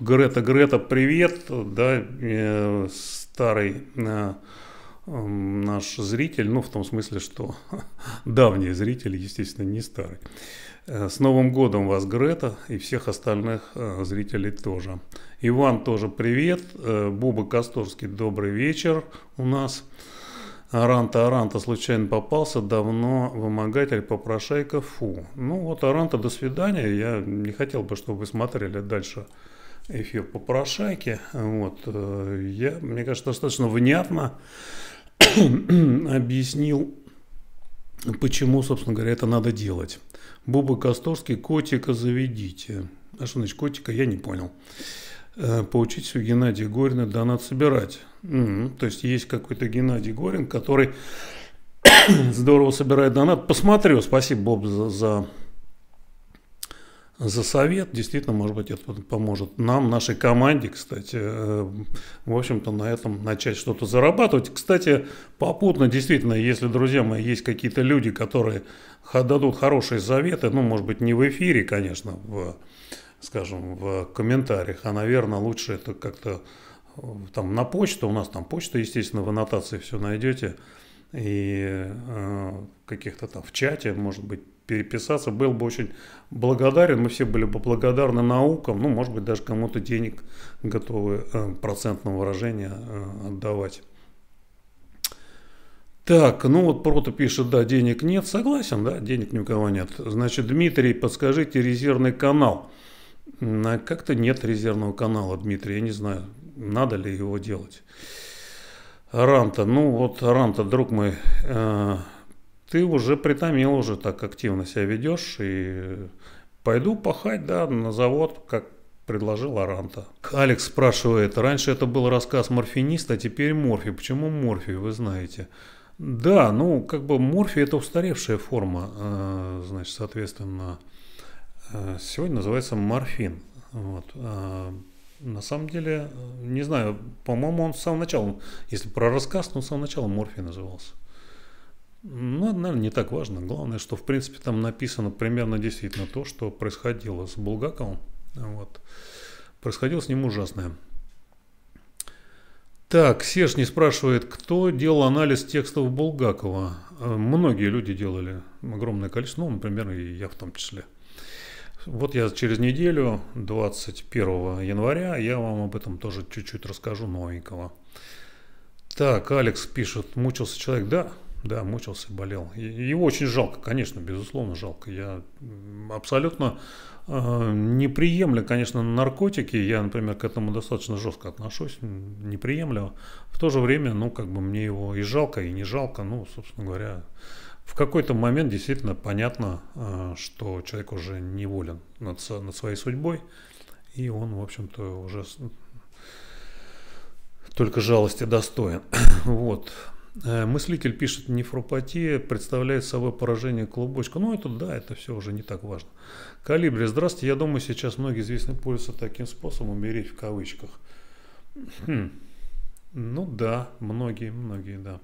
Грета, Грета, привет, да, э, старый э, наш зритель, ну, в том смысле, что давний зритель, естественно, не старый. Э, с Новым годом вас, Грета, и всех остальных э, зрителей тоже. Иван тоже привет. Э, Буба Косторский, добрый вечер у нас. Аранта, Аранта случайно попался, давно вымогатель, попрошайка, фу. Ну вот, Аранта, до свидания. Я не хотел бы, чтобы вы смотрели дальше эфир попрошайки. Вот, я, мне кажется, достаточно внятно объяснил, почему, собственно говоря, это надо делать. Буба Косторский, котика заведите. А что значит котика, я не понял. Э, Поучитесь у Геннадия Горина донат собирать. м то есть есть какой-то Геннадий Горин, который здорово собирает донат. Посмотрю, спасибо, Боб, за, за за совет. Действительно, может быть, это поможет нам, нашей команде, кстати, э, в общем-то, на этом начать что-то зарабатывать. Кстати, попутно, действительно, если, друзья мои, есть какие-то люди, которые дадут хорошие советы, ну, может быть, не в эфире, конечно, в, скажем, в комментариях, а, наверное, лучше это как-то э, там на почту, у нас там почта, естественно, в аннотации все найдете, и э, каких-то там в чате, может быть, переписаться. Был бы очень благодарен, мы все были бы благодарны наукам, ну, может быть, даже кому-то денег готовы э, процентного выражения э, отдавать. Так, ну вот Прото пишет, да, денег нет, согласен, да, денег ни у кого нет. Значит, Дмитрий, подскажите резервный канал. А как-то нет резервного канала, Дмитрий, я не знаю, надо ли его делать. Ранта, ну вот Ранта, друг мой, э, ты уже притомил, уже так активно себя ведешь, и пойду пахать, да, на завод, как предложил Аранта. Алекс спрашивает, раньше это был рассказ морфиниста, а теперь морфи. Почему морфи, вы знаете? Да, ну, как бы морфи это устаревшая форма, э, значит, соответственно, э, сегодня называется морфин. Вот. Э, на самом деле, не знаю, по-моему, он с самого начала, если про рассказ, то он с самого начала морфи назывался. Ну, наверное, не так важно. Главное, что, в принципе, там написано примерно действительно то, что происходило с Булгаковым. Вот. Происходило с ним ужасное. Так, Серж не спрашивает, кто делал анализ текстов Булгакова. Э, многие люди делали огромное количество, ну, например, и я в том числе. Вот я через неделю, 21 января, я вам об этом тоже чуть-чуть расскажу новенького. Так, Алекс пишет, мучился человек, да, да, мучился, болел. его очень жалко, конечно, безусловно жалко. Я абсолютно э, не приемлю, конечно, наркотики. Я, например, к этому достаточно жестко отношусь, не приемлю. В то же время, ну, как бы мне его и жалко, и не жалко. Ну, собственно говоря, в какой-то момент действительно понятно, э, что человек уже неволен над, над своей судьбой. И он, в общем-то, уже только жалости достоин. вот. Э, мыслитель пишет, нефропатия представляет собой поражение клубочка. Ну, это да, это все уже не так важно. Калибри, здравствуйте. Я думаю, сейчас многие известны пользуются таким способом «умереть» в кавычках. Хм. Ну да, многие, многие, да.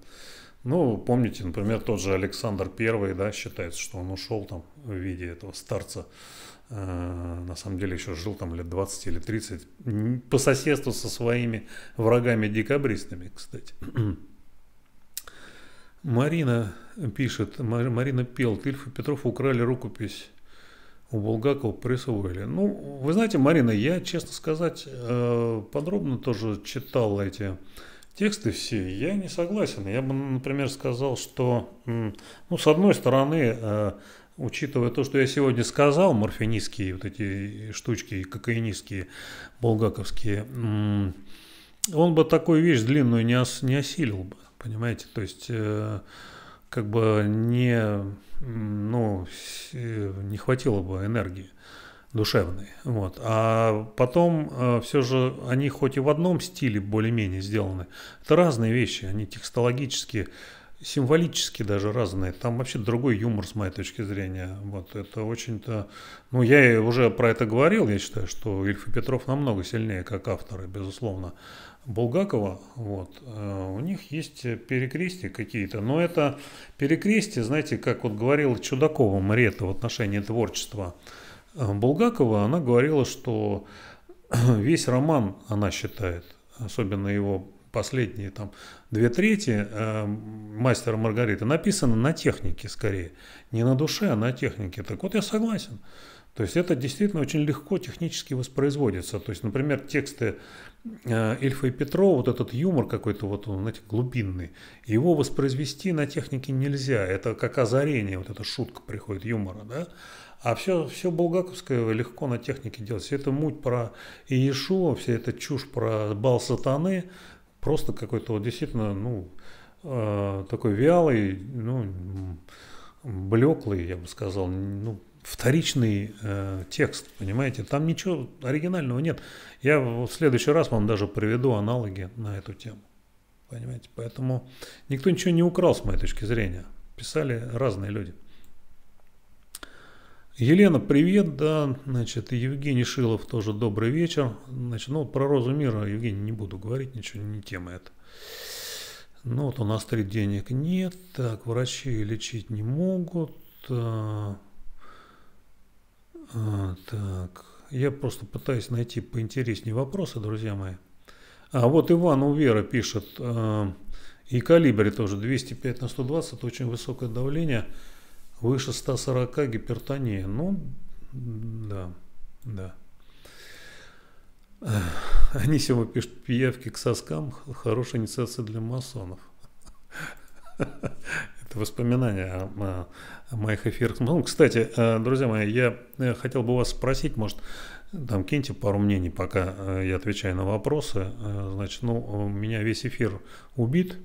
Ну, помните, например, тот же Александр Первый, да, считается, что он ушел там в виде этого старца. Э, на самом деле еще жил там лет 20 или 30 по соседству со своими врагами-декабристами, кстати. Марина пишет, Марина Пелт, Ильф и Петров украли рукопись у Булгакова присвоили. Ну, вы знаете, Марина, я, честно сказать, э, подробно тоже читал эти тексты все. Я не согласен. Я бы, например, сказал, что, ну, с одной стороны, э, учитывая то, что я сегодня сказал, морфинистские вот эти штучки, кокаинистские, булгаковские, он бы такую вещь длинную не, ос, не осилил бы понимаете? То есть э, как бы не, ну, э, не хватило бы энергии душевной. Вот. А потом э, все же они хоть и в одном стиле более-менее сделаны, это разные вещи, они текстологически, символически даже разные. Там вообще другой юмор с моей точки зрения. Вот это очень-то... Ну, я уже про это говорил, я считаю, что Ильф и Петров намного сильнее как авторы, безусловно. Булгакова, вот, э, у них есть перекрестия какие-то, но это перекрестие, знаете, как вот говорила Чудакова Марета в отношении творчества э, Булгакова, она говорила, что весь роман, она считает, особенно его последние там две трети э, мастера Маргариты написаны на технике скорее, не на душе, а на технике. Так вот я согласен. То есть это действительно очень легко технически воспроизводится. То есть, например, тексты э, Ильфа и Петрова, вот этот юмор какой-то вот, он, знаете, глубинный, его воспроизвести на технике нельзя. Это как озарение, вот эта шутка приходит юмора, да? А все, все булгаковское легко на технике делать. Все это муть про Иешуа, вся эта чушь про бал сатаны, просто какой-то вот действительно, ну, э, такой вялый, ну, блеклый, я бы сказал, ну, вторичный э, текст, понимаете? Там ничего оригинального нет. Я в следующий раз вам даже приведу аналоги на эту тему. Понимаете? Поэтому никто ничего не украл с моей точки зрения. Писали разные люди. Елена, привет, да, значит, Евгений Шилов тоже добрый вечер. Значит, ну, про розу мира, Евгений, не буду говорить, ничего не тема это. Ну, вот у нас три денег нет, так, врачи лечить не могут, а, а, так, я просто пытаюсь найти поинтереснее вопросы, друзья мои. А вот Иван Увера пишет, а, и калибри тоже 205 на 120, это очень высокое давление, выше 140 гипертония. Ну, да, да. Анисима пишет, пиявки к соскам, хорошая инициация для масонов. как воспоминания о, о моих эфирах. Ну, кстати, э, друзья мои, я э, хотел бы вас спросить, может, там киньте пару мнений, пока э, я отвечаю на вопросы. Значит, ну, у меня весь эфир убит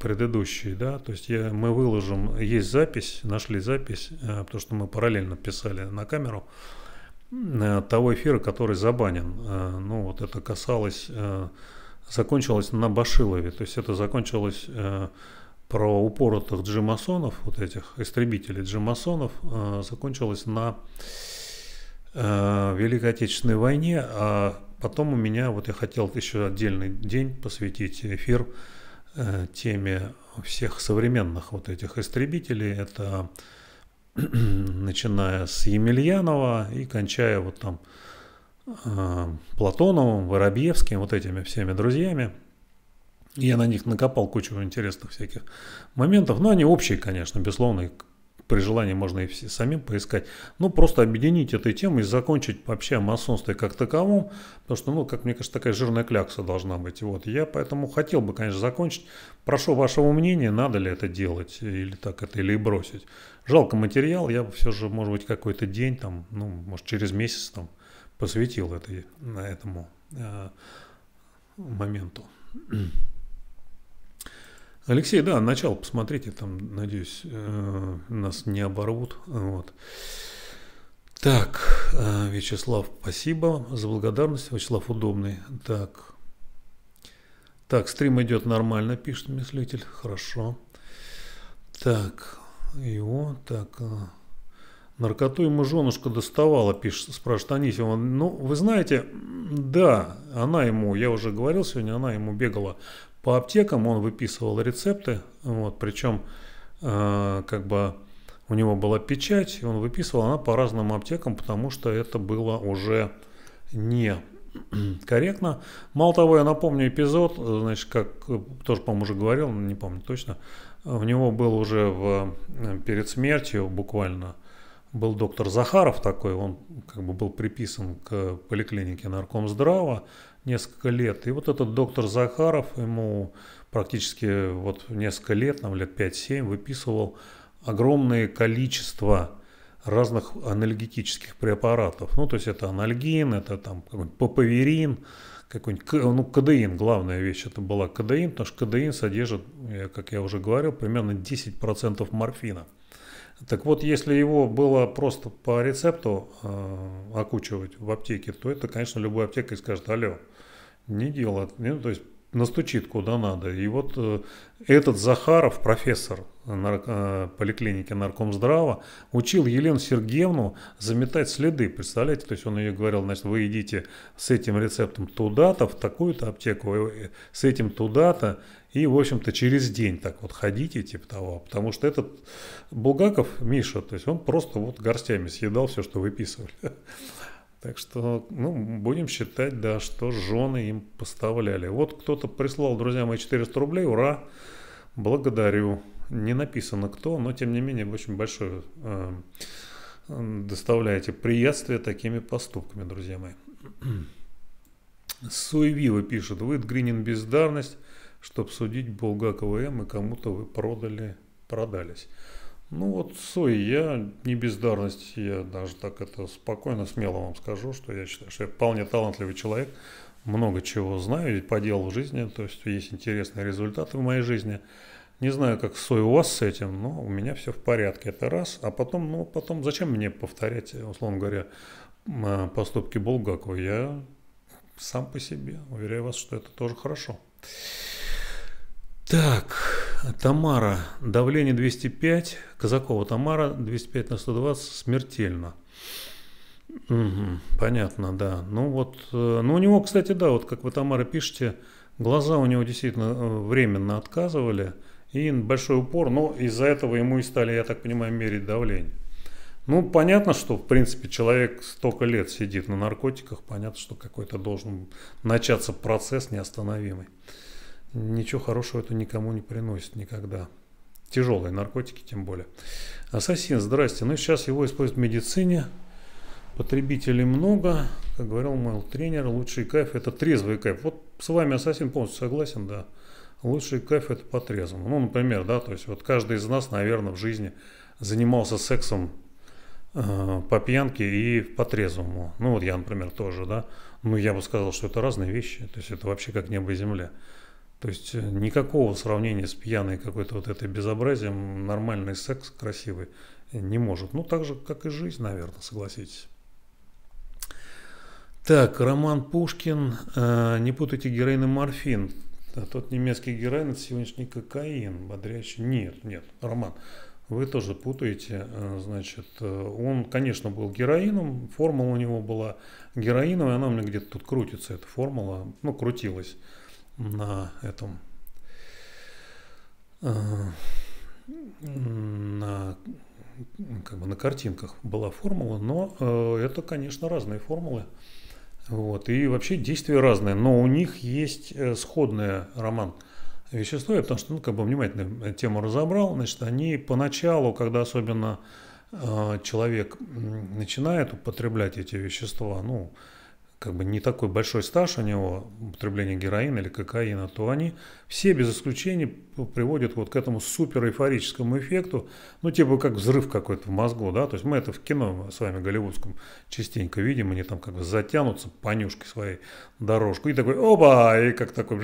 предыдущий, да, то есть я, мы выложим, есть запись, нашли запись, потому что мы параллельно писали на камеру того эфира, который забанен. Ну, вот это касалось закончилось на Башилове. То есть это закончилось про упоротых джимасонов, вот этих истребителей джимасонов, э, закончилась на э, Великой Отечественной войне, а потом у меня, вот я хотел еще отдельный день посвятить эфир э, теме всех современных вот этих истребителей, это начиная с Емельянова и кончая вот там э, Платоновым, Воробьевским, вот этими всеми друзьями – я на них накопал кучу интересных всяких моментов. Но ну, они общие, конечно, безусловно, и при желании можно и все самим поискать. Ну, просто объединить этой темой и закончить вообще масонство как таковом, потому что, ну, как мне кажется, такая жирная клякса должна быть. вот я поэтому хотел бы, конечно, закончить. Прошу вашего мнения, надо ли это делать или так это, или бросить. Жалко материал, я бы все же, может быть, какой-то день там, ну, может, через месяц там посвятил этой, на этому э, моменту. Алексей, да, начало посмотрите, там, надеюсь, э, нас не оборвут. Вот. Так, э, Вячеслав, спасибо за благодарность. Вячеслав удобный. Так. Так, стрим идет нормально, пишет мыслитель. Хорошо. Так, его, так. Э. наркоту ему женушка доставала, пишет, спрашивает Анисимова. Ну, вы знаете, да, она ему, я уже говорил сегодня, она ему бегала по аптекам он выписывал рецепты, вот, причем э, как бы у него была печать, и он выписывал она по разным аптекам, потому что это было уже не корректно. Мало того, я напомню эпизод, значит, как тоже, по-моему, уже говорил, не помню точно, у него был уже в, э, перед смертью буквально был доктор Захаров такой, он как бы был приписан к поликлинике наркомздрава несколько лет. И вот этот доктор Захаров ему практически вот несколько лет, нам лет 5-7, выписывал огромное количество разных анальгетических препаратов. Ну, то есть это анальгин, это там какой-нибудь папаверин, какой-нибудь, ну, кадеин, главная вещь это была кадеин, потому что кадеин содержит, как я уже говорил, примерно 10% морфина. Так вот, если его было просто по рецепту э, окучивать в аптеке, то это, конечно, любой аптекой скажет, алло, не дело. Ну, то есть настучит куда надо. И вот э, этот Захаров, профессор нар- э, поликлиники Наркомздрава, учил Елену Сергеевну заметать следы. Представляете, то есть он ей говорил, значит, вы идите с этим рецептом туда-то, в такую-то аптеку, э, с этим туда-то, и, в общем-то, через день так вот ходите, типа того, потому что этот Булгаков, Миша, то есть он просто вот горстями съедал все, что выписывали. Так что, ну, будем считать, да, что жены им поставляли. Вот кто-то прислал, друзья мои, 400 рублей, ура, благодарю. Не написано кто, но, тем не менее, очень большое э, доставляете приятствие такими поступками, друзья мои. Суевива пишет, вы Гринин бездарность, чтобы судить Булгакова М и кому-то вы продали, продались. Ну вот, Сой, я не бездарность, я даже так это спокойно, смело вам скажу, что я считаю, что я вполне талантливый человек, много чего знаю и поделал в жизни, то есть есть интересные результаты в моей жизни. Не знаю, как Сой у вас с этим, но у меня все в порядке, это раз. А потом, ну потом, зачем мне повторять, условно говоря, э, поступки Булгакова? Я сам по себе, уверяю вас, что это тоже хорошо. Так, Тамара, давление 205, Казакова Тамара, 205 на 120, смертельно. Угу, понятно, да. Ну вот, э, ну у него, кстати, да, вот как вы, Тамара, пишете, глаза у него действительно э, временно отказывали, и большой упор, но из-за этого ему и стали, я так понимаю, мерить давление. Ну, понятно, что, в принципе, человек столько лет сидит на наркотиках, понятно, что какой-то должен начаться процесс неостановимый ничего хорошего это никому не приносит никогда. Тяжелые наркотики тем более. Ассасин, здрасте. Ну сейчас его используют в медицине. Потребителей много. Как говорил мой тренер, лучший кайф это трезвый кайф. Вот с вами ассасин полностью согласен, да. Лучший кайф это по трезвому. Ну, например, да, то есть вот каждый из нас, наверное, в жизни занимался сексом э, по пьянке и по трезвому. Ну вот я, например, тоже, да. Ну я бы сказал, что это разные вещи. То есть это вообще как небо и земля. То есть э, никакого сравнения с пьяной какой-то вот этой безобразием нормальный секс красивый э, не может. Ну, так же, как и жизнь, наверное, согласитесь. Так, Роман Пушкин, э, не путайте героин и морфин. тот немецкий героин, это сегодняшний кокаин, бодрящий. Нет, нет, Роман, вы тоже путаете. Э, значит, он, конечно, был героином, формула у него была героиновая, она у меня где-то тут крутится, эта формула, ну, крутилась на этом э, на, как бы на картинках была формула, но э, это, конечно, разные формулы. Вот. И вообще действия разные, но у них есть э, сходный роман вещества, потому что ну, как бы внимательно тему разобрал, значит, они поначалу, когда особенно человек начинает употреблять эти вещества, ну, как бы не такой большой стаж у него употребления героина или кокаина, то они все без исключения приводят вот к этому супер эйфорическому эффекту, ну типа как взрыв какой-то в мозгу, да, то есть мы это в кино с вами голливудском частенько видим, они там как бы затянутся понюшкой своей дорожку и такой оба, и как такой,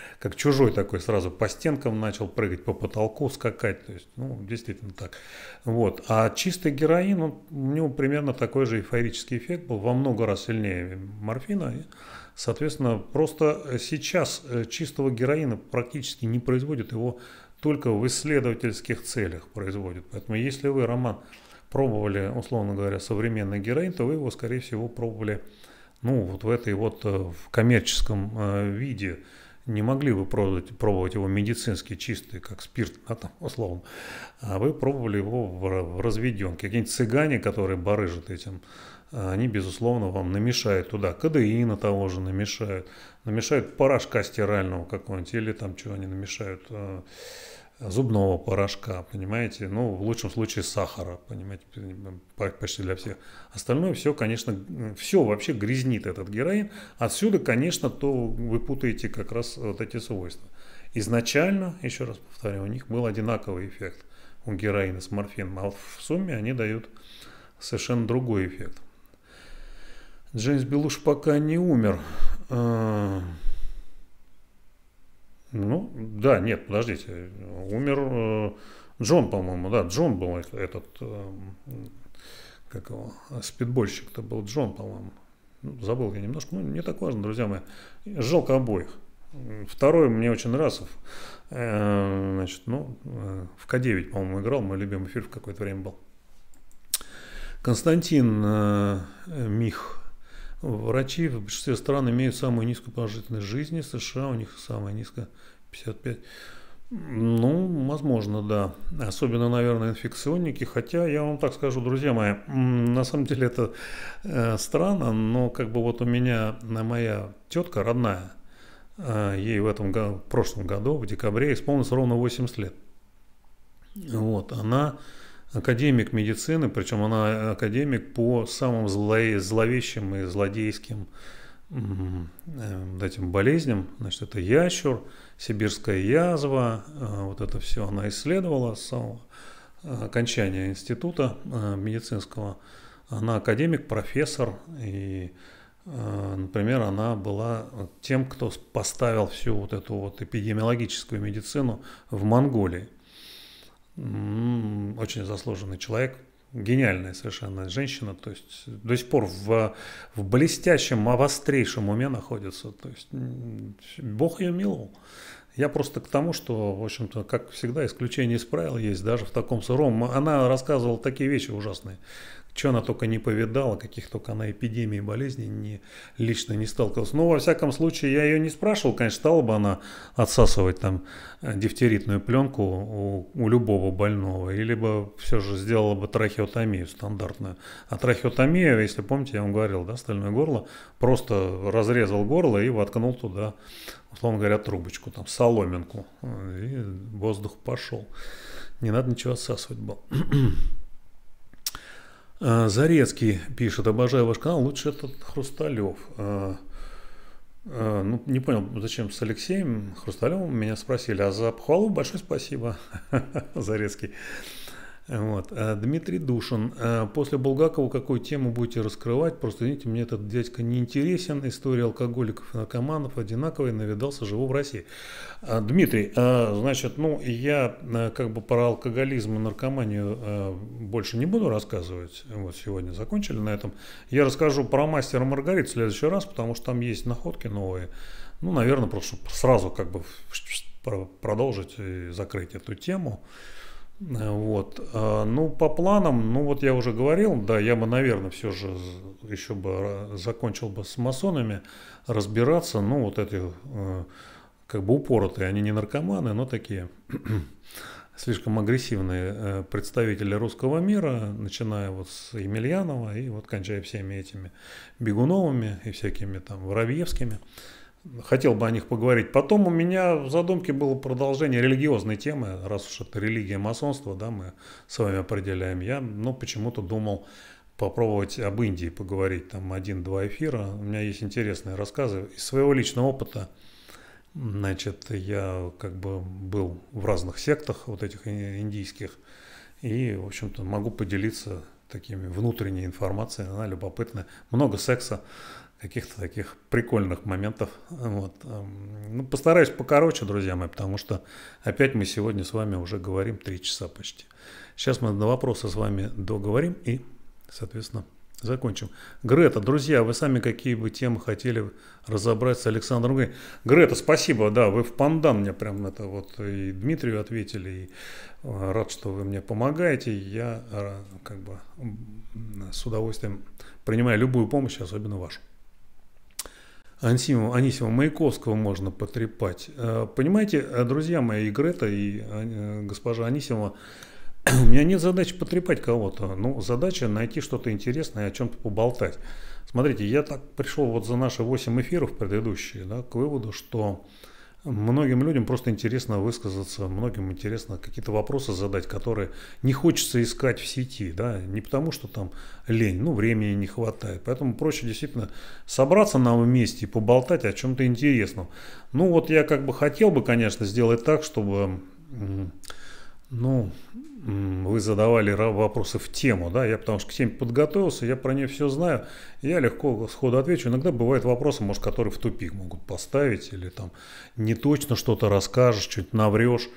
как чужой такой сразу по стенкам начал прыгать, по потолку скакать, то есть, ну, действительно так. Вот, а чистый героин, он, у него примерно такой же эйфорический эффект был во много раз сильнее сильнее морфина. И, соответственно, просто сейчас э, чистого героина практически не производят, его только в исследовательских целях производят. Поэтому если вы, Роман, пробовали, условно говоря, современный героин, то вы его, скорее всего, пробовали ну, вот в этой вот э, в коммерческом э, виде. Не могли бы пробовать, пробовать его медицински чистый, как спирт, а там, условно. А вы пробовали его в, в разведенке. Какие-нибудь цыгане, которые барыжат этим а они, безусловно, вам намешают туда кадеина того же намешают, намешают порошка стирального какого-нибудь или там чего они намешают, э, зубного порошка, понимаете, ну, в лучшем случае сахара, понимаете, почти для всех. Остальное все, конечно, все вообще грязнит этот героин. Отсюда, конечно, то вы путаете как раз вот эти свойства. Изначально, еще раз повторяю, у них был одинаковый эффект у героина с морфином, а вот в сумме они дают совершенно другой эффект. Джеймс Белуш пока не умер. А, ну, да, нет, подождите. Умер э, Джон, по-моему, да, Джон был этот, э, как его, спидбольщик-то был Джон, по-моему. Ну, забыл я немножко, ну, не так важно, друзья мои. Жалко обоих. Второй мне очень нравился. Э, значит, ну, в К9, по-моему, играл. Мой любимый фильм в какое-то время был. Константин Мих Врачи в большинстве стран имеют самую низкую продолжительность жизни, США у них самая низкая 55. Ну, возможно, да. Особенно, наверное, инфекционники. Хотя, я вам так скажу, друзья мои, на самом деле это э, странно, но как бы вот у меня на э, моя тетка родная, э, ей в этом году, в прошлом году, в декабре, исполнилось ровно 80 лет. Вот, она академик медицины, причем она э, академик по самым зло- зловещим и злодейским эм, этим болезням. Значит, это ящур, сибирская язва, э, вот это все она исследовала с самого э, окончания института медицинского. Она академик, профессор, и, например, она была тем, кто поставил всю вот эту вот эпидемиологическую медицину в Монголии очень заслуженный человек, гениальная совершенно женщина, то есть до сих пор в, в блестящем, а вострейшем уме находится, то есть Бог ее миловал. Я просто к тому, что, в общем-то, как всегда, исключение из правил есть даже в таком сыром. Она рассказывала такие вещи ужасные. Что она только не повидала, каких только она эпидемий и болезней не, лично не сталкивалась. Но, ну, во всяком случае, я ее не спрашивал. Конечно, стала бы она отсасывать там э, дифтеритную пленку у, у любого больного. Или бы все же сделала бы трахеотомию стандартную. А трахеотомия, если помните, я вам говорил, да, стальное горло, просто разрезал горло и воткнул туда, условно говоря, трубочку, там, соломинку. И воздух пошел. Не надо ничего отсасывать было. А, Зарецкий пишет, обожаю ваш канал, лучше этот Хрусталев. А, а, ну, не понял, зачем с Алексеем Хрусталевым меня спросили, а за похвалу большое спасибо, Зарецкий. Вот. Э, Дмитрий Душин, э, после Булгакова какую тему будете раскрывать? Просто, видите, мне этот дядька не интересен. История алкоголиков и наркоманов одинаковая, навидался живу в России. Э, Дмитрий, значит, ну, я как бы про алкоголизм и наркоманию больше не буду рассказывать. Вот сегодня закончили на этом. Я расскажу про мастера Маргарит в следующий раз, потому что там есть находки новые. Ну, наверное, просто сразу как бы продолжить и закрыть эту тему. Э, вот. Э, ну, по планам, ну вот я уже говорил, да, я бы, наверное, все же еще бы закончил бы с масонами разбираться, ну вот эти э, как бы упоротые, они не наркоманы, но такие слишком агрессивные представители русского мира, начиная вот с Емельянова и вот кончая всеми этими Бегуновыми и всякими там Воробьевскими хотел бы о них поговорить. Потом у меня в задумке было продолжение религиозной темы, раз уж это религия масонства, да, мы с вами определяем. Я, ну, почему-то думал попробовать об Индии поговорить, там один-два эфира. У меня есть интересные рассказы из своего личного опыта. Значит, я как бы был в разных сектах вот этих индийских, и, в общем-то, могу поделиться такими внутренней информацией, она любопытная. Много секса, каких-то таких прикольных моментов. Вот. Эм, ну, постараюсь покороче, друзья мои, потому что опять мы сегодня с вами уже говорим три часа почти. Сейчас мы на вопросы с вами договорим и, соответственно, закончим. Грета, друзья, вы сами какие бы темы хотели разобрать с Александром Грей? Грета, спасибо, да, вы в пандан мне прям это вот и Дмитрию ответили, и э, рад, что вы мне помогаете. Я э, как бы с удовольствием принимаю любую помощь, особенно вашу. Ансимова, Анисима Маяковского можно потрепать. Э, понимаете, э, друзья мои, и Грета, и э, госпожа Анисима, у меня нет задачи потрепать кого-то. Ну, задача найти что-то интересное, о чем-то поболтать. Смотрите, я так пришел вот за наши 8 эфиров предыдущие, да, к выводу, что Многим людям просто интересно высказаться, многим интересно какие-то вопросы задать, которые не хочется искать в сети, да, не потому что там лень, ну, времени не хватает. Поэтому проще действительно собраться нам вместе и поболтать о чем-то интересном. Ну, вот я как бы хотел бы, конечно, сделать так, чтобы ну, вы задавали вопросы в тему, да, я потому что к теме подготовился, я про нее все знаю, я легко сходу отвечу. Иногда бывают вопросы, может, которые в тупик могут поставить, или там не точно что-то расскажешь, что-нибудь наврешь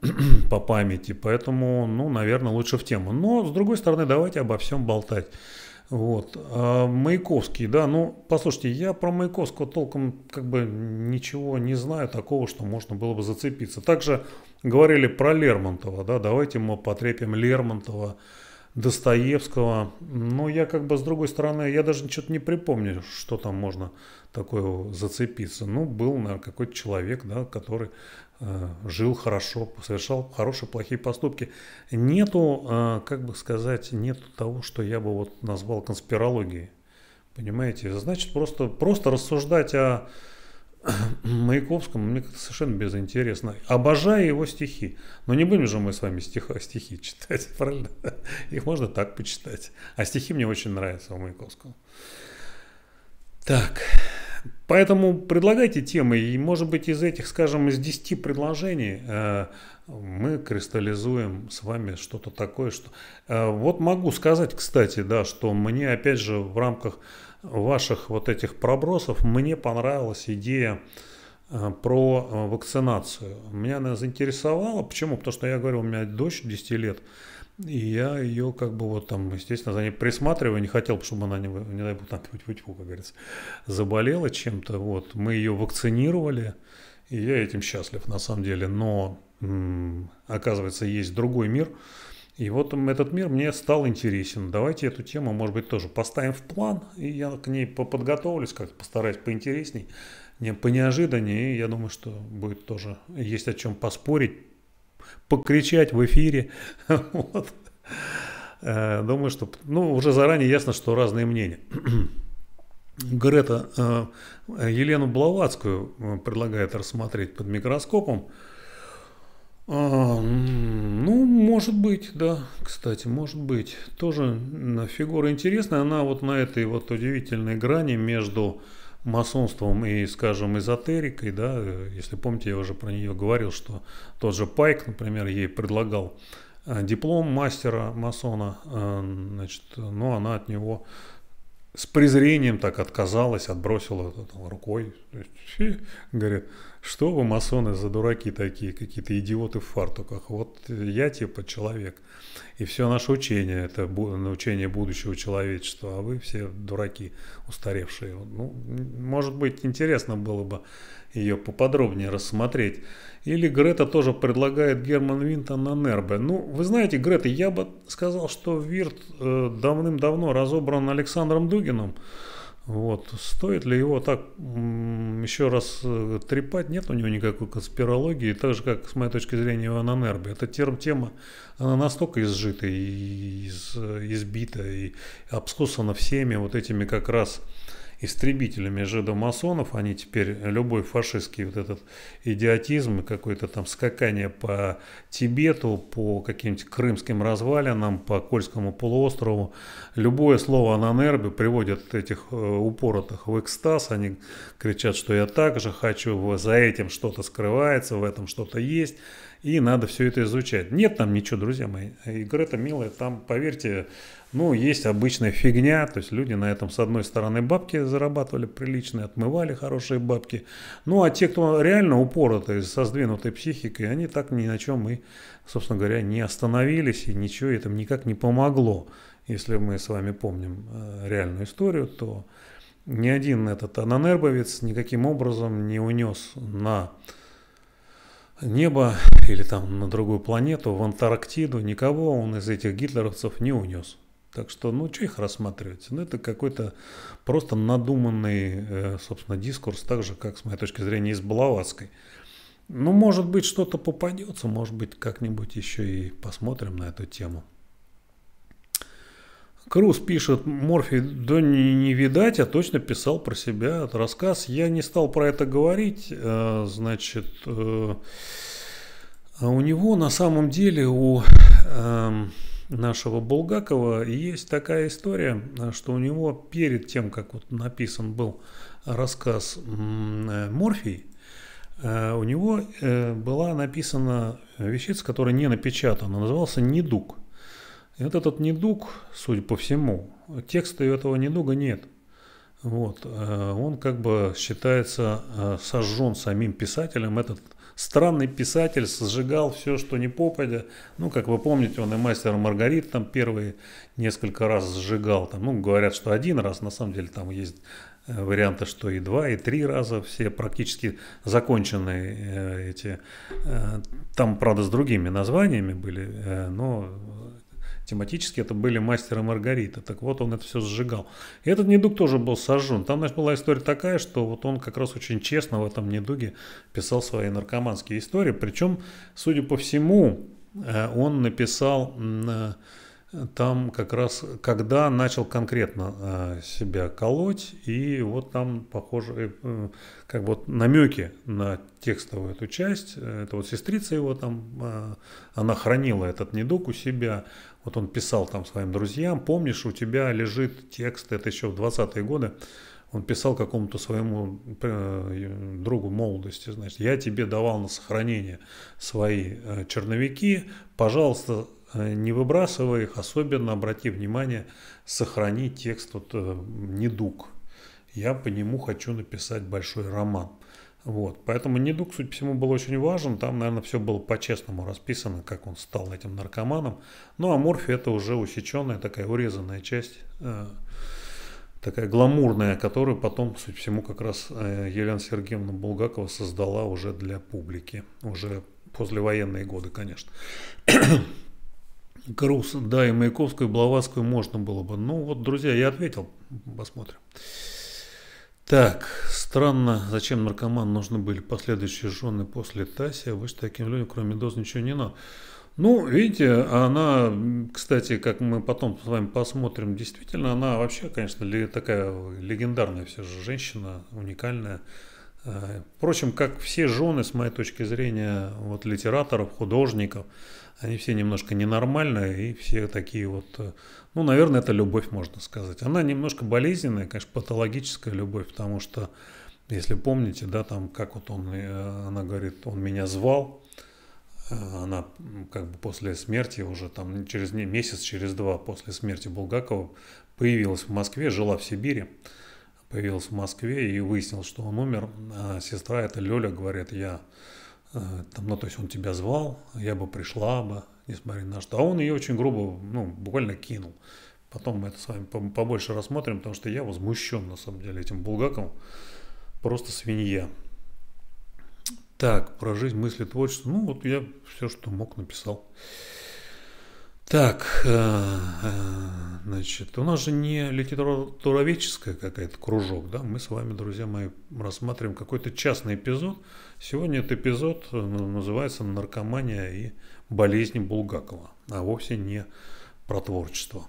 по памяти, поэтому, ну, наверное, лучше в тему. Но, с другой стороны, давайте обо всем болтать. Вот. А Маяковский, да, ну, послушайте, я про Маяковского толком как бы ничего не знаю такого, что можно было бы зацепиться. Также говорили про Лермонтова, да, давайте мы потрепим Лермонтова, Достоевского. Но ну, я как бы с другой стороны, я даже что-то не припомню, что там можно такое зацепиться. Ну, был, наверное, какой-то человек, да, который э, жил хорошо, совершал хорошие, плохие поступки. Нету, э, как бы сказать, нету того, что я бы вот назвал конспирологией. Понимаете? Значит, просто, просто рассуждать о Маяковскому мне как-то совершенно безинтересно. Обожаю его стихи. Но не будем же мы с вами стиха, стихи читать, правильно? Их можно так почитать. А стихи мне очень нравятся у Маяковского. Так, поэтому предлагайте темы, и может быть из этих, скажем, из 10 предложений э, мы кристаллизуем с вами что-то такое, что... Э, вот могу сказать, кстати, да, что мне опять же в рамках ваших вот этих пробросов мне понравилась идея э, про э, вакцинацию. Меня она заинтересовала. Почему? Потому что я говорю, у меня дочь 10 лет, и я ее как бы вот там, естественно, за ней присматриваю, не хотел, чтобы она, не, не дай бог, там, тьфу-тьфу, как говорится, заболела чем-то. Вот, мы ее вакцинировали, и я этим счастлив на самом деле. Но, оказывается, есть другой мир – и вот этот мир мне стал интересен. Давайте эту тему, может быть, тоже поставим в план, и я к ней подготовлюсь, как-то постараюсь поинтересней, не понеожиданнее, и я думаю, что будет тоже есть о чем поспорить, покричать в эфире. Вот. Э, думаю, что, ну, уже заранее ясно, что разные мнения. Грета э, Елену Блаватскую э, предлагает рассмотреть под микроскопом. А, ну, может быть, да, кстати, может быть. Тоже фигура интересная, она вот на этой вот удивительной грани между масонством и, скажем, эзотерикой, да, если помните, я уже про нее говорил, что тот же Пайк, например, ей предлагал э, диплом мастера масона, э, значит, но она от него с презрением так отказалась, отбросила там, рукой, говорит, что вы, масоны, за дураки такие, какие-то идиоты в фартуках? Вот я типа человек, и все наше учение – это ну, учение будущего человечества, а вы все дураки устаревшие. Ну, может быть, интересно было бы ее поподробнее рассмотреть. Или Грета тоже предлагает Герман Винта на Нербе. Ну, вы знаете, Грета, я бы сказал, что Вирт э, давным-давно разобран Александром Дугином. Вот. Стоит ли его так еще раз э, трепать? Нет у него никакой конспирологии. Так же, как, с моей точки зрения, у Ананербы. Эта терм, тема, она настолько изжита и из, э, избита и обскусана всеми вот этими как раз истребителями жидомасонов, они теперь любой фашистский вот этот идиотизм, и какое-то там скакание по Тибету, по каким-нибудь крымским развалинам, по Кольскому полуострову, любое слово ананербе приводит этих э, упоротых в экстаз, они кричат, что я также хочу, за этим что-то скрывается, в этом что-то есть, и надо все это изучать. Нет там ничего, друзья мои, игры-то милая, там, поверьте, ну, есть обычная фигня, то есть люди на этом, с одной стороны, бабки зарабатывали приличные, отмывали хорошие бабки, ну, а те, кто реально упоротые, со сдвинутой психикой, они так ни на чем и, собственно говоря, не остановились, и ничего этому никак не помогло. Если мы с вами помним э, реальную историю, то ни один этот ананербовец никаким образом не унес на небо или там на другую планету, в Антарктиду, никого он из этих гитлеровцев не унес. Так что, ну, что их рассматривать? Ну, это какой-то просто надуманный, э, собственно, дискурс, так же, как, с моей точки зрения, и с Ну, может быть, что-то попадется, может быть, как-нибудь еще и посмотрим на эту тему. Круз пишет, Морфи, да не, не видать, а точно писал про себя этот рассказ. Я не стал про это говорить, э, значит, э, а у него на самом деле, у эм, нашего Булгакова есть такая история, что у него перед тем, как вот написан был рассказ э, Морфий, у него была написана вещица, которая не напечатана, назывался «Недуг». Вот этот недуг, судя по всему, текста этого недуга нет. Вот, э, он как бы считается э, сожжен самим писателем. Этот странный писатель сжигал все, что не попадя. Ну, как вы помните, он и мастер Маргарит там первые несколько раз сжигал. Там, ну, говорят, что один раз, на самом деле там есть э, варианты, что и два, и три раза, все практически законченные эти. Там, правда, с другими названиями были, но тематически это были мастера Маргарита. Так вот, он это все сжигал. И этот недуг тоже был сожжен. Там, значит, была история такая, что вот он как раз очень честно в этом недуге писал свои наркоманские истории. Причем, судя по всему, э, он написал э, там как раз, когда начал конкретно э, себя колоть, и вот там, похоже, как вот намеки на текстовую эту часть, это вот сестрица его там, она хранила этот недуг у себя, вот он писал там своим друзьям, помнишь, у тебя лежит текст, это еще в 20-е годы, он писал какому-то своему э, другу молодости, значит, я тебе давал на сохранение свои э, черновики, пожалуйста, э, не выбрасывай их, особенно обрати внимание, сохрани текст вот недуг. Я по нему хочу написать большой роман. Вот, поэтому недуг, суть всему, был очень важен. Там, наверное, все было по-честному расписано, как он стал этим наркоманом. Ну, а морфи это уже усеченная такая урезанная часть, э, такая гламурная, которую потом, суть всему, как раз э, Елена Сергеевна Булгакова создала уже для публики. Уже послевоенные годы, конечно. Круз, да, и Маяковскую, и Блаватскую можно было бы. Ну вот, друзья, я ответил. Посмотрим. Так, странно, зачем наркоман нужны были последующие жены после Таси, а вы же таким людям, кроме доз, ничего не надо. Ну, видите, она, кстати, как мы потом с вами посмотрим, действительно, она вообще, конечно, такая легендарная все же женщина, уникальная. Э, впрочем, как все жены, с моей точки зрения, вот литераторов, художников – они все немножко ненормальные и все такие вот, э, ну, наверное, это любовь, можно сказать. Она немножко болезненная, конечно, патологическая любовь, потому что, если помните, да, там, как вот он, э, она говорит, он меня звал, э, она как бы после смерти уже там через месяц, через два после смерти Булгакова появилась в Москве, жила в Сибири, появилась в Москве и выяснил, что он умер. А сестра это Лёля говорит, я Э, там, ну, то есть он тебя звал, я бы пришла бы, несмотря на что. А он ее очень грубо, ну, буквально кинул. Потом мы это с вами побольше рассмотрим, потому что я возмущен, на самом деле, этим Булгаком. Просто свинья. Так, про жизнь, мысли, творчество. Ну, вот я все, что мог, написал. Так, э -э -э Значит, у нас же не литературоведческая какая-то кружок, да? Мы с вами, друзья мои, рассматриваем какой-то частный эпизод. Сегодня этот эпизод э, ну, называется «Наркомания и болезни Булгакова», а вовсе не про творчество.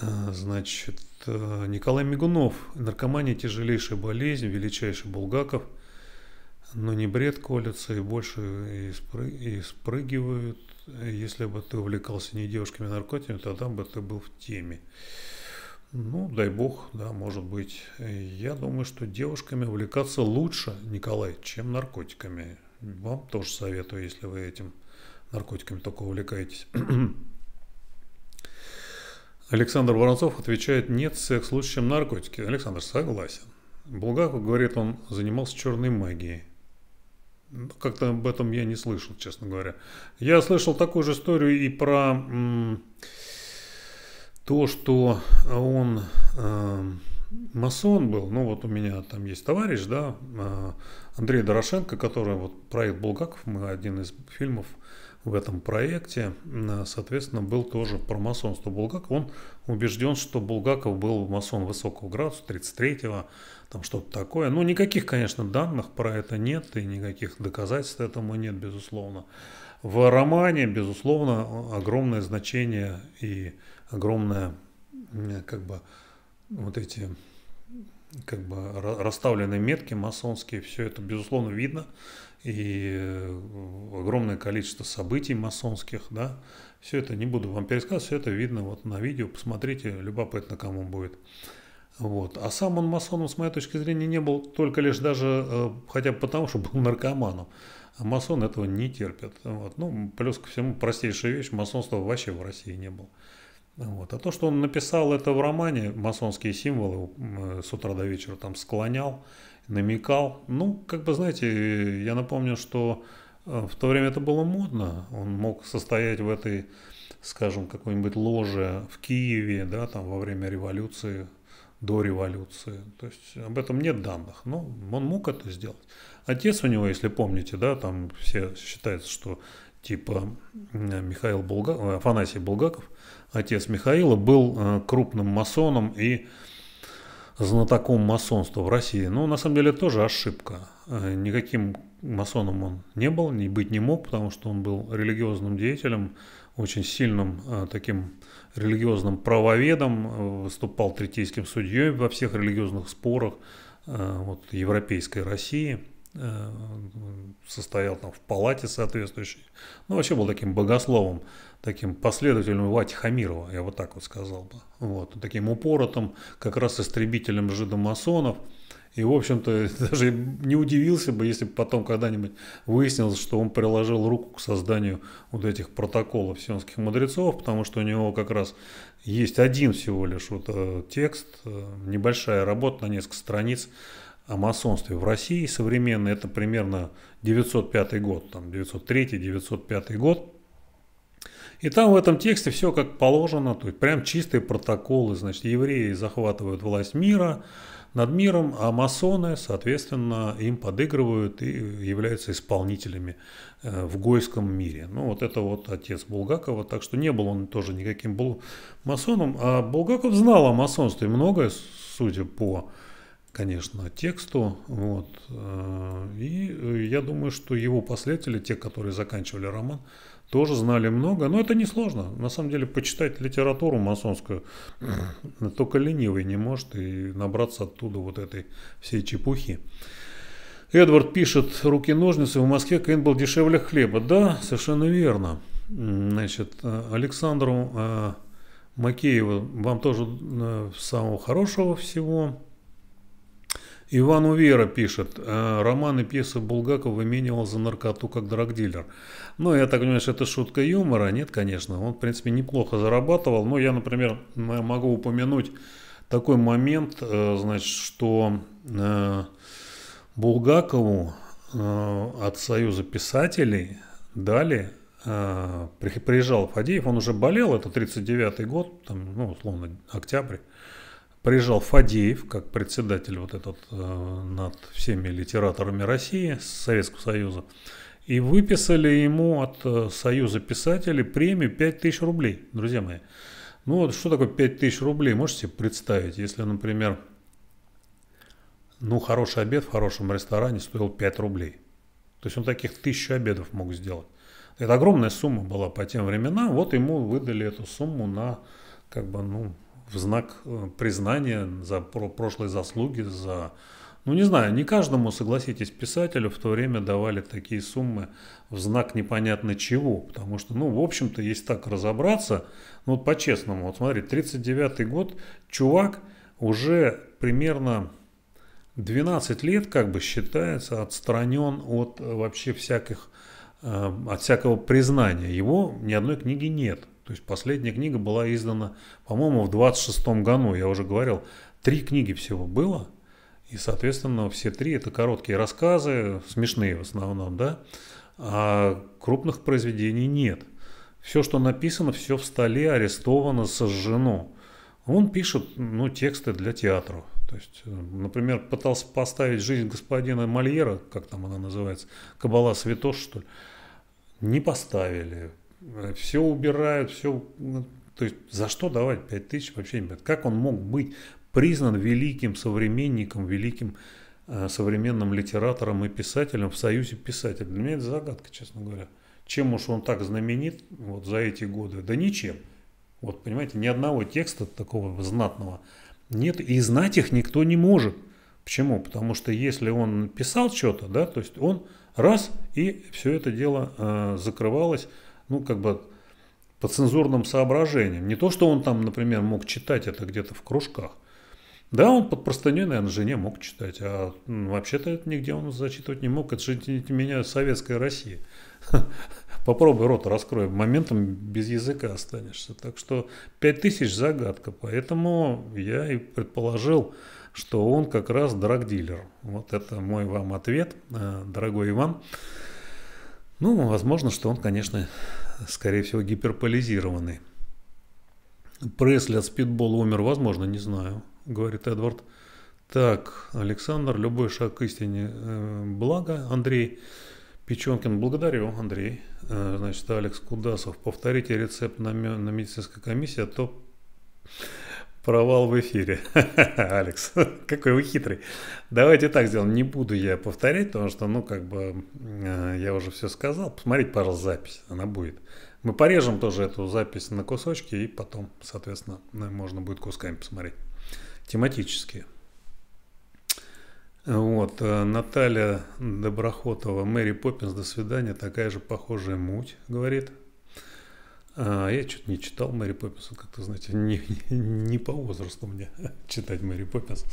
Э, значит, э, Николай Мигунов. Наркомания – тяжелейшая болезнь, величайший Булгаков. Но не бред колется и больше и, спры, и спрыгивают если бы ты увлекался не девушками, а наркотиками, тогда бы ты был в теме. Ну, дай бог, да, может быть. Я думаю, что девушками увлекаться лучше, Николай, чем наркотиками. Вам тоже советую, если вы этим наркотиками только увлекаетесь. Александр Воронцов отвечает, нет, секс лучше, чем наркотики. Александр, согласен. Булгаков, говорит, он занимался черной магией. Как-то об этом я не слышал, честно говоря. Я слышал такую же историю и про м, то, что он э, масон был. Ну вот у меня там есть товарищ, да, э, Андрей Дорошенко, который вот проект Булгаков, мы один из фильмов – в этом проекте, э, соответственно, был тоже про масонство Булгаков. Он убежден, что Булгаков был масон высокого градуса, 33-го, там что-то такое. Но ну, никаких, конечно, данных про это нет, и никаких доказательств этому нет, безусловно. В романе, безусловно, огромное значение и огромное, э, как бы, вот эти как бы расставлены метки масонские, все это, безусловно, видно и э, огромное количество событий масонских, да, все это не буду вам пересказывать, все это видно вот на видео, посмотрите, любопытно кому будет. Вот. А сам он масоном, с моей точки зрения, не был только лишь даже, э, хотя бы потому, что был наркоманом. А масон этого не терпят. Вот. Ну, плюс ко всему, простейшая вещь, масонства вообще в России не было. Вот. А то, что он написал это в романе, масонские символы э, с утра до вечера там склонял, намекал. Ну, как бы, знаете, я напомню, что э, в то время это было модно. Он мог состоять в этой, скажем, какой-нибудь ложе в Киеве, да, там во время революции, до революции. То есть об этом нет данных, но он мог это сделать. Отец у него, если помните, да, там все считается, что типа Михаил Булгаков, э, Афанасий Булгаков, отец Михаила, был э, крупным масоном и знатоком масонства в России. Но ну, на самом деле тоже ошибка. Э, никаким масоном он не был, не быть не мог, потому что он был религиозным деятелем, очень сильным э, таким религиозным правоведом, э, выступал третейским судьей во всех религиозных спорах вот, европейской России состоял там в палате соответствующей, ну вообще был таким богословом таким последователем Вати Хамирова, я вот так вот сказал бы. Вот, таким упоротым, как раз истребителем жидомасонов. И, в общем-то, даже не удивился бы, если бы потом когда-нибудь выяснилось, что он приложил руку к созданию вот этих протоколов сионских мудрецов, потому что у него как раз есть один всего лишь вот э, текст, э, небольшая работа на несколько страниц, о масонстве в России современной, это примерно 905 год, там 903-905 год. И там в этом тексте все как положено, то есть прям чистые протоколы, значит, евреи захватывают власть мира, над миром, а масоны, соответственно, им подыгрывают и являются исполнителями э, в гойском мире. Ну, вот это вот отец Булгакова, так что не был он тоже никаким был масоном, а Булгаков знал о масонстве многое, судя по конечно, тексту. Вот. Э, и э, я думаю, что его последователи, те, которые заканчивали роман, тоже знали много. Но это несложно. На самом деле, почитать литературу масонскую только ленивый не может и набраться оттуда вот этой всей чепухи. Эдвард пишет, руки-ножницы, в Москве Кейн был дешевле хлеба. Да, совершенно верно. Значит, э, Александру Макееву вам тоже самого хорошего всего. Иван Увера пишет, «Э, роман и пьесы Булгакова выменивал за наркоту как драгдилер. Ну, я так понимаю, что это шутка юмора. Нет, конечно, он, в принципе, неплохо зарабатывал. Но я, например, э, могу упомянуть такой момент, э, значит, что Булгакову от Союза писателей дали приезжал Фадеев, он уже болел, это 39-й год, там, ну, условно, октябрь, Приезжал Фадеев, как председатель вот этот э, над всеми литераторами России, Советского Союза, и выписали ему от э, Союза писателей премию 5000 рублей, друзья мои. Ну вот что такое 5000 рублей, можете представить, если, например, ну хороший обед в хорошем ресторане стоил 5 рублей. То есть он таких тысячу обедов мог сделать. Это огромная сумма была по тем временам, вот ему выдали эту сумму на как бы, ну, в знак э, признания за прошлые заслуги, за... Ну, не знаю, не каждому, согласитесь, писателю в то время давали такие суммы в знак непонятно чего, потому что, ну, в общем-то, есть так разобраться, ну, вот по-честному, вот смотри, 39-й год, чувак уже примерно 12 лет как бы считается отстранен от э, вообще всяких, э, от всякого признания. Его ни одной книги нет – то есть последняя книга была издана, по-моему, в 26-м году, я уже говорил. Три книги всего было, и, соответственно, все три – это короткие рассказы, смешные в основном, да? А крупных произведений нет. Все, что написано, все в столе, арестовано, сожжено. Он пишет ну, тексты для театра. То есть, например, пытался поставить жизнь господина Мольера, как там она называется, «Кабала святош», что ли, не поставили. Э, все убирают, все... Ну, то есть за что давать 5 тысяч вообще, ребят? Как он мог быть признан великим современником, великим э, современным литератором и писателем в Союзе писателей? Для меня это загадка, честно говоря. Чем уж он так знаменит вот за эти годы? Да ничем. Вот, понимаете, ни одного текста такого знатного нет, и знать их никто не может. Почему? Потому что если он писал что-то, да, то есть он раз, и все это дело э, закрывалось ну, как бы по цензурным соображениям. Не то, что он там, например, мог читать это где-то в кружках. Да, он под простыней, наверное, жене мог читать, а ну, вообще-то это нигде он зачитывать не мог. Это же меня советская Россия. Попробуй рот раскрой, моментом без языка останешься. Так что 5000 загадка, поэтому я и предположил, что он как раз драгдилер. Вот это мой вам ответ, э, дорогой Иван. Ну, возможно, что он, конечно, скорее всего, гиперполизированный. Пресли от спидбола умер, возможно, не знаю, говорит Эдвард. Так, Александр, любой шаг к истине э, благо. Андрей Печенкин, благодарю, Андрей. Э, значит, Алекс Кудасов, повторите рецепт на, на медицинской комиссии, а то Провал в эфире. Алекс, какой вы хитрый. Давайте так сделаем. Не буду я повторять, потому что, ну, как бы, э, я уже все сказал. Посмотрите, пожалуйста, запись. Она будет. Мы порежем тоже эту запись на кусочки, и потом, соответственно, можно будет кусками посмотреть. тематически. Вот, э, Наталья Доброхотова, Мэри Поппинс, до свидания, такая же похожая муть, говорит, а, я что-то не читал Мэри Поппинс, как-то, знаете, не, не, не по возрасту мне читать Мэри Поппинс.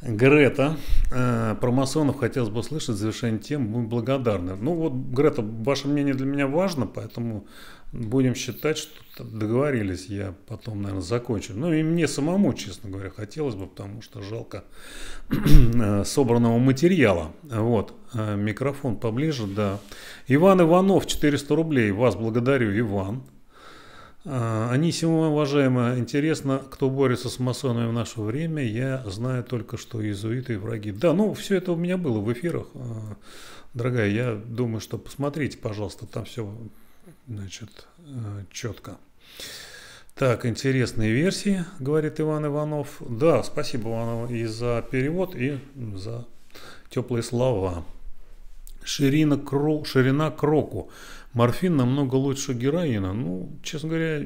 Грета, э, про масонов хотелось бы услышать завершение тем, будем благодарны. Ну вот, Грета, ваше мнение для меня важно, поэтому будем считать, что договорились, я потом, наверное, закончу. Ну и мне самому, честно говоря, хотелось бы, потому что жалко э, собранного материала. Вот, э, микрофон поближе, да. Иван Иванов, 400 рублей, вас благодарю, Иван. Анисимова, уважаемая, интересно, кто борется с масонами в наше время, я знаю только, что иезуиты и враги. Да, ну, все это у меня было в эфирах. А, дорогая, я думаю, что посмотрите, пожалуйста, там все, значит, э, четко. Так, интересные версии, говорит Иван Иванов. Да, спасибо, Иванов, и за перевод, и за теплые слова. Ширина, кро... Ширина кроку. Морфин намного лучше героина. Ну, честно говоря,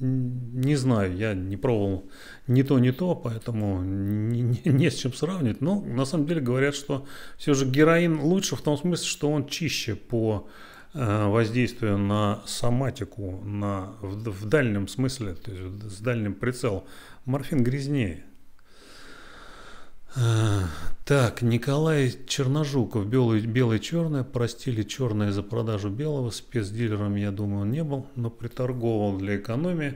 не знаю, я не пробовал не то, не то, поэтому не, не, не с чем сравнить. Но на самом деле говорят, что все же героин лучше в том смысле, что он чище по э, воздействию на соматику, на, в, в дальнем смысле, то есть с дальним прицелом. Морфин грязнее. Так, Николай Черножуков, белый, белый черное, простили черное за продажу белого, спецдилером, я думаю, он не был, но приторговал для экономии.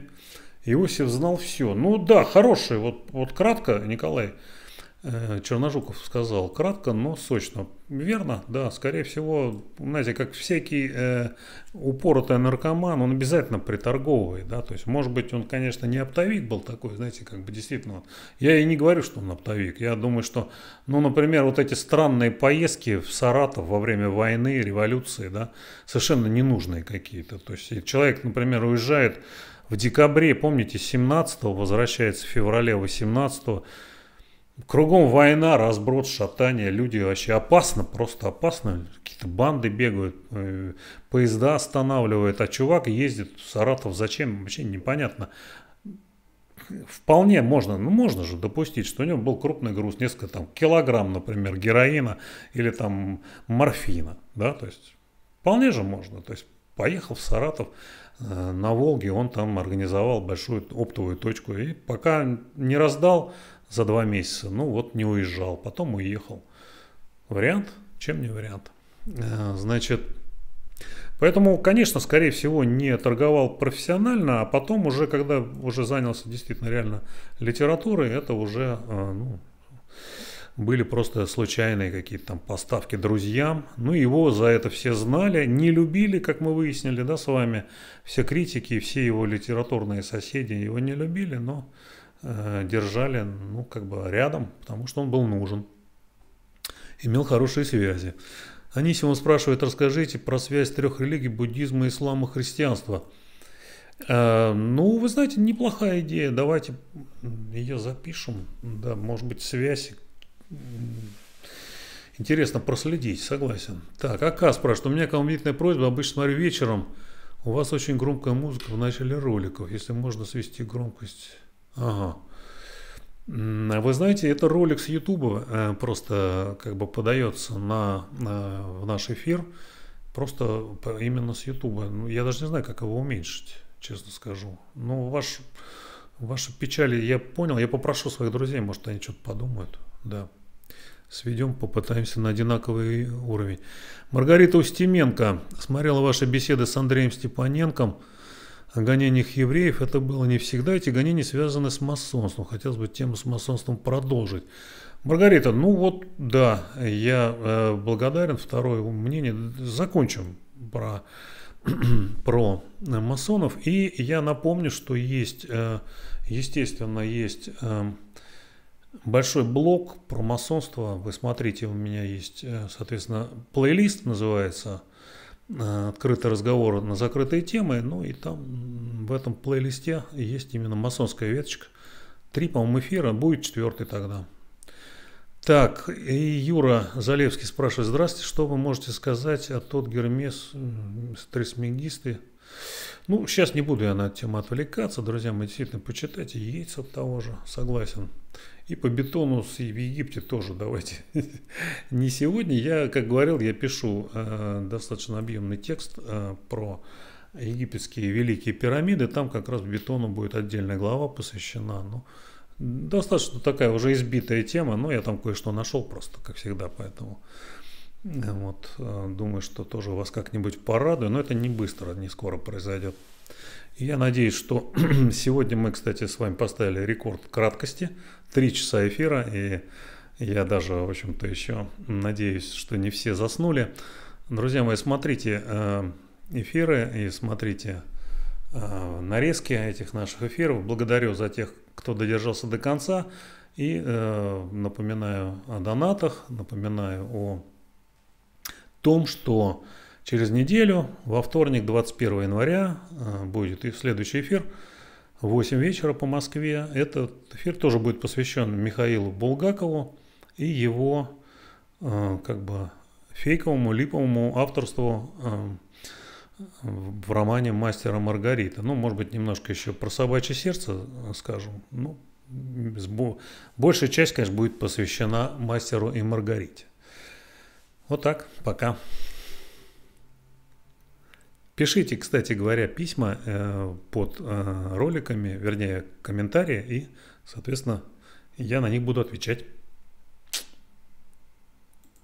Иосиф знал все. Ну да, хороший, вот, вот кратко, Николай. Э, Черножуков сказал кратко, но сочно. Верно, да, скорее всего, знаете, как всякий э, упоротый наркоман, он обязательно приторговывает, да, то есть, может быть, он, конечно, не оптовик был такой, знаете, как бы действительно, вот. я и не говорю, что он оптовик, я думаю, что, ну, например, вот эти странные поездки в Саратов во время войны, революции, да, совершенно ненужные какие-то, то есть, человек, например, уезжает в декабре, помните, 17 возвращается в феврале 18 -го, Кругом война, разброд, шатание, люди вообще опасно, просто опасно. Какие-то банды бегают, э, поезда останавливают, а чувак ездит в Саратов зачем, вообще непонятно. Вполне можно, ну можно же допустить, что у него был крупный груз, несколько там килограмм, например, героина или там морфина, да, то есть вполне же можно, то есть поехал в Саратов, э, на Волге, он там организовал большую оптовую точку. И пока не раздал за два месяца. Ну вот не уезжал, потом уехал. Вариант? Чем не вариант? Э, значит, поэтому, конечно, скорее всего, не торговал профессионально, а потом уже, когда уже занялся действительно реально литературой, это уже э, ну, были просто случайные какие-то там поставки друзьям. Ну, его за это все знали, не любили, как мы выяснили, да, с вами. Все критики, все его литературные соседи его не любили, но Э, держали, ну, как бы рядом, потому что он был нужен. Имел хорошие связи. Анисимов спрашивает, расскажите про связь трех религий, буддизма, ислама, христианства. Э, ну, вы знаете, неплохая идея, давайте ее запишем. Да, может быть, связь Интересно проследить, согласен. Так, АК спрашивает, у меня комплитная просьба, обычно смотрю вечером, у вас очень громкая музыка в начале роликов, если можно свести громкость Ага. А вы знаете, это ролик с Ютуба э, просто как бы подается на, на, в наш эфир, просто именно с Ютуба. Ну, я даже не знаю, как его уменьшить, честно скажу. Ну, ваш, ваши печали я понял, я попрошу своих друзей, может, они что-то подумают, да. Сведем, попытаемся на одинаковый уровень. Маргарита Устименко смотрела ваши беседы с Андреем Степаненком – о гонениях евреев это было не всегда. Эти гонения связаны с масонством. Хотелось бы тему с масонством продолжить. Маргарита, ну вот да, я э, благодарен. Второе мнение. Закончим про, про масонов. И я напомню, что есть, э, естественно, есть э, большой блок про масонство. Вы смотрите, у меня есть, э, соответственно, плейлист называется – Э, открытый разговор на закрытые темы, ну и там в этом плейлисте есть именно масонская веточка. Три, по-моему, эфира, будет четвертый тогда. Так, и Юра Залевский спрашивает, здравствуйте, что вы можете сказать о а тот Гермес Трисмегисты? Ну, сейчас не буду я на эту тему отвлекаться, друзья, мы действительно почитайте яйца того же, согласен. И по бетону в Египте тоже давайте. Не сегодня. Я, как говорил, я пишу э, достаточно объемный текст э, про египетские великие пирамиды. Там как раз бетону будет отдельная глава посвящена. Ну, достаточно такая уже избитая тема, но я там кое-что нашел просто, как всегда, поэтому... Э, вот, э, думаю, что тоже вас как-нибудь порадую, но это не быстро, не скоро произойдет я надеюсь, что сегодня мы, кстати, с вами поставили рекорд краткости. Три часа эфира, и я даже, в общем-то, еще надеюсь, что не все заснули. Друзья мои, смотрите э, эфиры и смотрите э, нарезки этих наших эфиров. Благодарю за тех, кто додержался до конца. И э, напоминаю о донатах, напоминаю о том, что Через неделю, во вторник, 21 января, э, будет и следующий эфир. 8 вечера по Москве. Этот эфир тоже будет посвящен Михаилу Булгакову и его э, как бы фейковому, липовому авторству э, в романе «Мастера Маргарита». Ну, может быть, немножко еще про собачье сердце скажем. Ну, сбо... большая часть, конечно, будет посвящена «Мастеру и Маргарите». Вот так. Пока. Пишите, кстати говоря, письма э, под э, роликами, вернее, комментарии, и, соответственно, я на них буду отвечать.